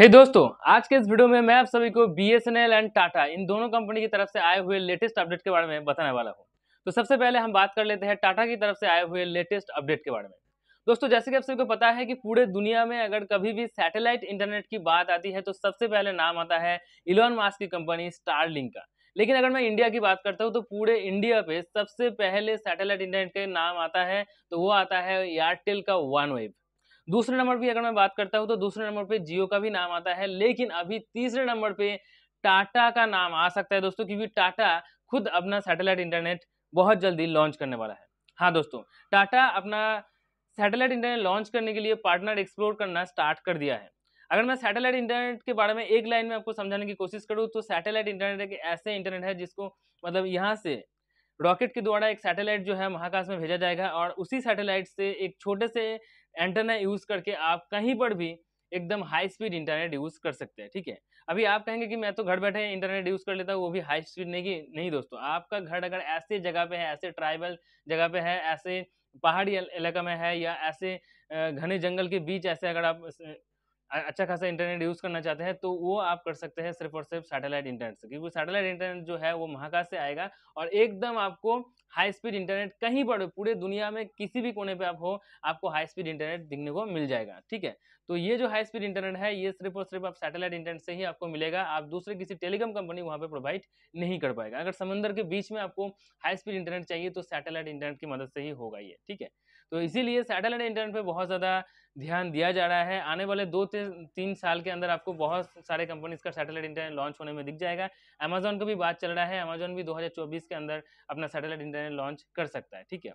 हे hey दोस्तों आज के इस वीडियो में मैं आप सभी को B S N L and Tata इन दोनों कंपनी की तरफ से आए हुए लेटेस्ट अपडेट के बारे में बताने वाला हूँ तो सबसे पहले हम बात कर लेते हैं टाटा की तरफ से आए हुए लेटेस्ट अपडेट के बारे में दोस्तों जैसे कि आप सभी को पता है कि पूरे दुनिया में अगर कभी भी सैटेलाइट इंटरनेट की बात आती है तो सबसे पहले नाम आता है इलॉन मास्क की कंपनी स्टार का लेकिन अगर मैं इंडिया की बात करता हूँ तो पूरे इंडिया पे सबसे पहले सैटेलाइट इंटरनेट का नाम आता है तो वो आता है एयरटेल का वन वेब दूसरे नंबर पर अगर मैं बात करता हूँ तो दूसरे नंबर पर जियो का भी नाम आता है लेकिन अभी तीसरे नंबर पर टाटा का नाम आ सकता है दोस्तों क्योंकि टाटा खुद अपना सैटेलाइट इंटरनेट बहुत जल्दी लॉन्च करने वाला है हाँ दोस्तों टाटा अपना सैटेलाइट इंटरनेट लॉन्च करने के लिए पार्टनर एक्सप्लोर करना स्टार्ट कर दिया है अगर मैं सैटेलाइट इंटरनेट के बारे में एक लाइन में आपको समझाने की कोशिश करूँ तो सैटेलाइट इंटरनेट एक ऐसे इंटरनेट है जिसको मतलब यहाँ से रॉकेट के द्वारा एक सैटेलाइट जो है महाकाश में भेजा जाएगा और उसी सैटेलाइट से एक छोटे से एंटेना यूज करके आप कहीं पर भी एकदम हाई स्पीड इंटरनेट यूज कर सकते हैं ठीक है अभी आप कहेंगे कि मैं तो घर बैठे इंटरनेट यूज कर लेता हूँ वो भी हाई स्पीड नहीं की नहीं दोस्तों आपका घर अगर ऐसे जगह पे है ऐसे ट्राइबल जगह पे है ऐसे पहाड़ी इलाका में है या ऐसे घने जंगल के बीच ऐसे अगर आप अच्छा खासा इंटरनेट यूज़ करना चाहते हैं तो वो आप कर सकते हैं सिर्फ और सिर्फ सैटेलाइट इंटरनेट से क्योंकि सैटेलाइट इंटरनेट जो है वो महाकाश से आएगा और एकदम आपको हाई स्पीड इंटरनेट कहीं पर पूरे दुनिया में किसी भी कोने पे आप हो आपको हाई स्पीड इंटरनेट दिखने को मिल जाएगा ठीक है तो ये जो हाई स्पीड इंटरनेट है ये सिर्फ और सिर्फ आप सैटेलाइट इंटरनेट से ही आपको मिलेगा आप दूसरे किसी टेलीकॉम कंपनी वहाँ पर प्रोवाइड नहीं कर पाएगा अगर समंदर के बीच में आपको हाई स्पीड इंटरनेट चाहिए तो सैटेलाइट इंटरनेट की मदद से ही होगा ये ठीक है तो इसीलिए सैटेलाइट इंटरनेट पर बहुत ज़्यादा ध्यान दिया जा रहा है आने वाले दो तीन साल के अंदर आपको बहुत सारे कंपनीज का सैटेलाइट इंटरनेट लॉन्च होने में दिख जाएगा अमेजोन का भी बात चल रहा है अमेजोन भी 2024 के अंदर अपना सैटेलाइट इंटरनेट लॉन्च कर सकता है ठीक है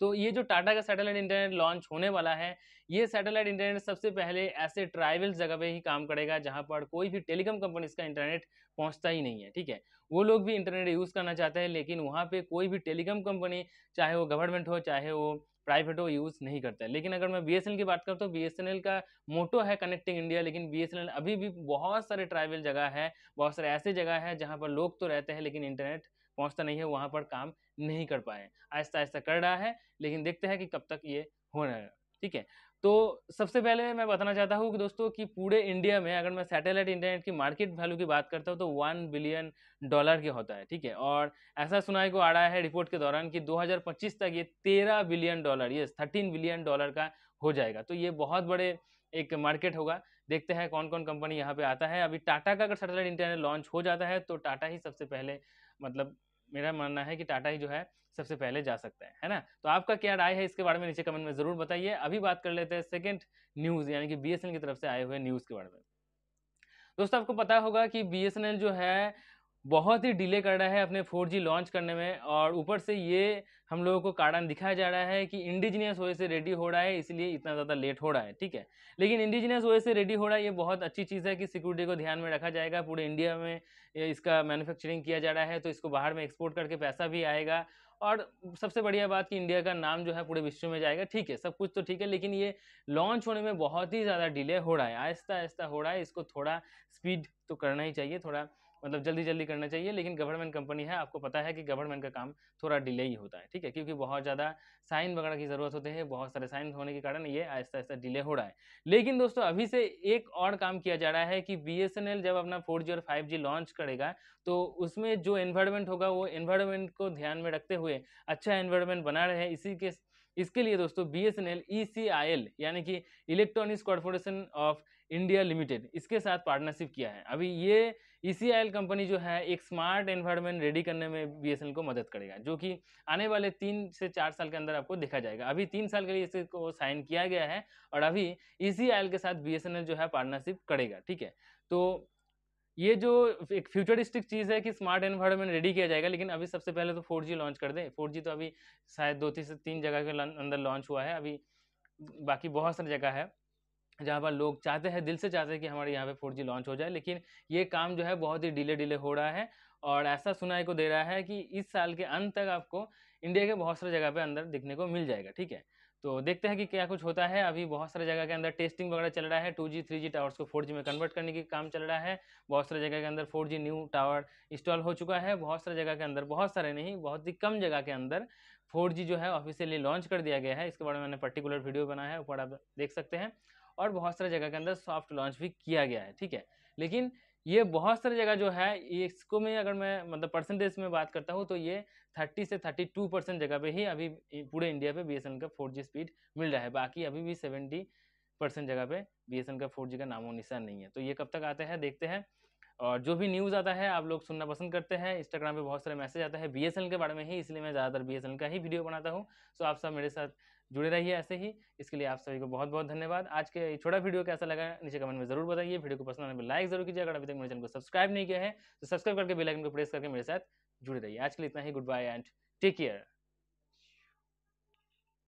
तो ये जो टाटा का सैटेलाइट इंटरनेट लॉन्च होने वाला है ये सैटेलाइट इंटरनेट सबसे पहले ऐसे ट्राइवल्स जगह पे ही काम करेगा जहाँ पर कोई भी टेलीकॉम कंपनीज का इंटरनेट पहुँचता ही नहीं है ठीक है वो लोग भी इंटरनेट यूज़ करना चाहते हैं लेकिन वहाँ पर कोई भी टेलीकॉम कंपनी चाहे वो गवर्नमेंट हो चाहे वो प्राइवेट वो यूज़ नहीं करता है लेकिन अगर मैं बी की बात करता हूँ बी तो का मोटो है कनेक्टिंग इंडिया लेकिन बी अभी भी बहुत सारे ट्राइवल जगह है बहुत सारे ऐसे जगह है जहाँ पर लोग तो रहते हैं लेकिन इंटरनेट पहुँचता नहीं है वहाँ पर काम नहीं कर पाए आहिस्ता आहिस्ता कर रहा है लेकिन देखते हैं कि कब तक ये हो रहा है ठीक है तो सबसे पहले मैं बताना चाहता हूँ कि दोस्तों कि पूरे इंडिया में अगर मैं सैटेलाइट इंटरनेट की मार्केट वैल्यू की बात करता हूँ तो वन बिलियन डॉलर के होता है ठीक है और ऐसा सुनाई को आ रहा है रिपोर्ट के दौरान कि 2025 तक ये तेरह बिलियन डॉलर ये थर्टीन बिलियन डॉलर का हो जाएगा तो ये बहुत बड़े एक मार्केट होगा देखते हैं कौन कौन कंपनी यहाँ पे आता है अभी टाटा का अगर सैटेलाइट इंटरनेट लॉन्च हो जाता है तो टाटा ही सबसे पहले मतलब मेरा मानना है कि टाटा ही जो है सबसे पहले जा सकता है है ना तो आपका क्या राय है इसके बारे में नीचे कमेंट में जरूर बताइए अभी बात कर लेते हैं सेकंड न्यूज़ यानी कि बीएसएनएल की तरफ से आए हुए न्यूज़ के बारे में दोस्तों आपको पता होगा कि बीएसएनएल जो है बहुत ही डिले कर रहा है अपने 4G लॉन्च करने में और ऊपर से ये हम लोगों को कारण दिखाया जा रहा है कि इंडिजिनियस वे से रेडी हो रहा है इसलिए इतना ज़्यादा लेट हो रहा है ठीक है लेकिन इंडिजिनियस वे से रेडी हो रहा है ये बहुत अच्छी चीज़ है कि सिक्योरिटी को ध्यान में रखा जाएगा पूरे इंडिया में इसका मैनुफैक्चरिंग किया जा रहा है तो इसको बाहर में एक्सपोर्ट करके पैसा भी आएगा और सबसे बढ़िया बात कि इंडिया का नाम जो है पूरे विश्व में जाएगा ठीक है सब कुछ तो ठीक है लेकिन ये लॉन्च होने में बहुत ही ज़्यादा डिले हो रहा है आहिस्ता आहिस्ता हो रहा है इसको थोड़ा स्पीड तो करना ही चाहिए थोड़ा मतलब जल्दी जल्दी करना चाहिए लेकिन गवर्नमेंट कंपनी है आपको पता है कि गवर्नमेंट का काम थोड़ा डिले ही होता है ठीक है क्योंकि बहुत ज़्यादा साइन वगैरह की ज़रूरत होते हैं बहुत सारे साइन होने के कारण ये आहिस्ता आहिस्ता डिले हो रहा है लेकिन दोस्तों अभी से एक और काम किया जा रहा है कि बी जब अपना फोर और फाइव लॉन्च करेगा तो उसमें जो एन्वायरमेंट होगा वो एन्वायरमेंट को ध्यान में रखते हुए अच्छा एन्वायरमेंट बना रहे हैं इसी के इसके लिए दोस्तों B S N L E C I L यानी कि electronics corporation of India limited इसके साथ पार्टनरशिप किया है अभी ये ई सी आई एल कंपनी जो है एक स्मार्ट एन्वायरमेंट रेडी करने में बी एस एन एल को मदद करेगा जो कि आने वाले तीन से चार साल के अंदर आपको देखा जाएगा अभी तीन साल के लिए इसको साइन किया गया है और अभी ई सी आई एल के साथ बी एस एन एल जो है पार्टनरशिप करेगा ठीक है तो ये जो एक फ्यूचरिस्टिक चीज़ है कि स्मार्ट एनवायरनमेंट रेडी किया जाएगा लेकिन अभी सबसे पहले तो फोर लॉन्च कर दें फोर तो अभी शायद दो तीन से तीन जगह के अंदर लॉन्च हुआ है अभी बाकी बहुत सारी जगह है जहाँ पर लोग चाहते हैं दिल से चाहते हैं कि हमारे यहाँ पे फोर लॉन्च हो जाए लेकिन ये काम जो है बहुत ही डिले डिले हो रहा है और ऐसा सुनाई को दे रहा है कि इस साल के अंत तक आपको इंडिया के बहुत सारे जगह पे अंदर दिखने को मिल जाएगा ठीक है तो देखते हैं कि क्या कुछ होता है अभी बहुत सारे जगह के अंदर टेस्टिंग वगैरह चल रहा है two G three G towers को फोर जी में कन्वर्ट करने की काम चल रहा है बहुत सारे जगह के अंदर four G new tower install हो चुका है बहुत सारे जगह के अंदर बहुत सारे नहीं बहुत ही कम जगह के अंदर फोर जी जो है ऑफिशियली लॉन्च कर दिया गया है इसके बारे में मैंने पर्टिकुलर वीडियो बनाया है ऊपर आप देख सकते हैं और बहुत सारे जगह के अंदर सॉफ्ट लॉन्च भी किया गया है ठीक है लेकिन ये बहुत सारी जगह जो है इसको में अगर मैं मतलब परसेंटेज में बात करता हूँ तो ये 30 से 32 परसेंट जगह पे ही अभी पूरे इंडिया पे बी का फोर स्पीड मिल रहा है बाकी अभी भी 70 परसेंट जगह पे बी का फोर का नामो निशान नहीं है तो ये कब तक आते हैं देखते हैं और जो भी न्यूज़ आता है आप लोग सुनना पसंद करते हैं इंस्टाग्राम पे बहुत सारे मैसेज आते हैं बी के बारे में ही इसलिए मैं ज़्यादातर बी का ही वीडियो बनाता हूँ सो आप सब मेरे साथ जुड़े रहिए ऐसे ही इसके लिए आप सभी को बहुत बहुत धन्यवाद आज के छोटा वीडियो कैसा लगा नीचे कमेंट में जरूर बताइए वीडियो को पसंद आने में लाइक जरूर कीजिए अगर अभी तक मेरे चैनल को सब्सक्राइब नहीं किया है तो सब्सक्राइब करके बेलाइकन को प्रेस करके मेरे साथ जुड़े रहिए आज के लिए इतना ही good bye and take care